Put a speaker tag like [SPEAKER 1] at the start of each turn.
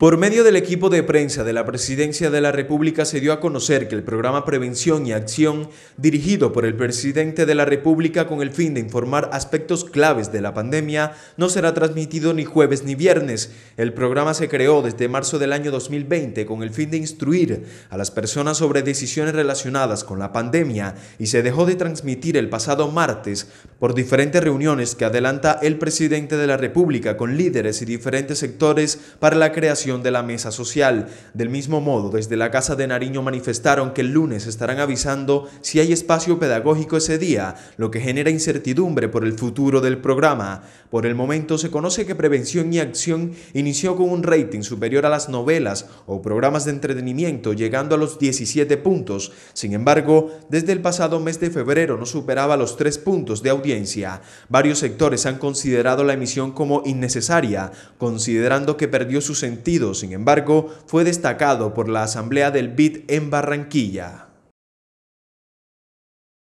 [SPEAKER 1] Por medio del equipo de prensa de la Presidencia de la República se dio a conocer que el programa Prevención y Acción, dirigido por el presidente de la República con el fin de informar aspectos claves de la pandemia, no será transmitido ni jueves ni viernes. El programa se creó desde marzo del año 2020 con el fin de instruir a las personas sobre decisiones relacionadas con la pandemia y se dejó de transmitir el pasado martes por diferentes reuniones que adelanta el presidente de la República con líderes y diferentes sectores para la creación de la mesa social. Del mismo modo, desde la Casa de Nariño manifestaron que el lunes estarán avisando si hay espacio pedagógico ese día, lo que genera incertidumbre por el futuro del programa. Por el momento se conoce que Prevención y Acción inició con un rating superior a las novelas o programas de entretenimiento, llegando a los 17 puntos. Sin embargo, desde el pasado mes de febrero no superaba los 3 puntos de audiencia varios sectores han considerado la emisión como innecesaria, considerando que perdió su sentido. Sin embargo, fue destacado por la Asamblea del BID en Barranquilla.